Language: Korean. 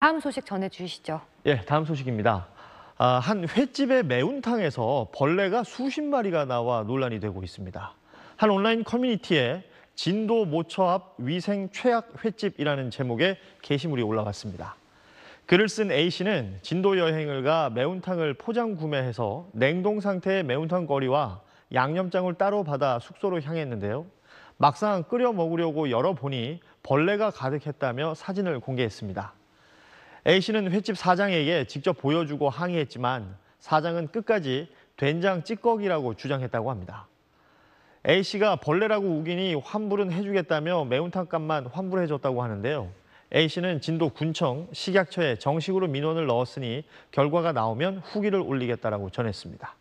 다음 소식 전해주시죠. 예, 다음 소식입니다. 아, 한 횟집의 매운탕에서 벌레가 수십 마리가 나와 논란이 되고 있습니다. 한 온라인 커뮤니티에 진도 모처 앞 위생 최악 횟집이라는 제목의 게시물이 올라왔습니다. 글을 쓴 A씨는 진도 여행을 가 매운탕을 포장 구매해서 냉동 상태의 매운탕 거리와 양념장을 따로 받아 숙소로 향했는데요. 막상 끓여 먹으려고 열어보니 벌레가 가득했다며 사진을 공개했습니다. A씨는 횟집 사장에게 직접 보여주고 항의했지만 사장은 끝까지 된장 찌꺼기라고 주장했다고 합니다. A씨가 벌레라고 우기니 환불은 해주겠다며 매운탕값만 환불해줬다고 하는데요. A씨는 진도 군청 식약처에 정식으로 민원을 넣었으니 결과가 나오면 후기를 올리겠다라고 전했습니다.